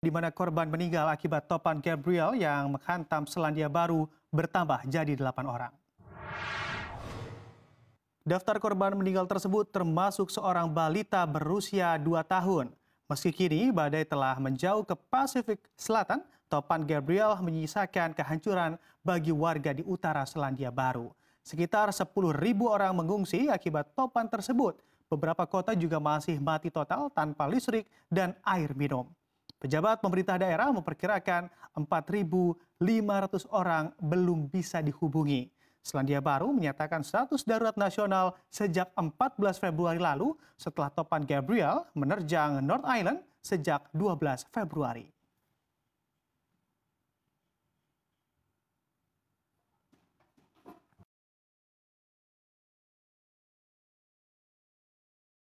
di mana korban meninggal akibat topan Gabriel yang menghantam Selandia Baru bertambah jadi delapan orang. Daftar korban meninggal tersebut termasuk seorang balita berusia 2 tahun. Meski kini badai telah menjauh ke Pasifik Selatan, topan Gabriel menyisakan kehancuran bagi warga di utara Selandia Baru. Sekitar 10.000 orang mengungsi akibat topan tersebut. Beberapa kota juga masih mati total tanpa listrik dan air minum. Pejabat pemerintah daerah memperkirakan 4.500 orang belum bisa dihubungi. Selandia Baru menyatakan status darurat nasional sejak 14 Februari lalu setelah topan Gabriel menerjang North Island sejak 12 Februari.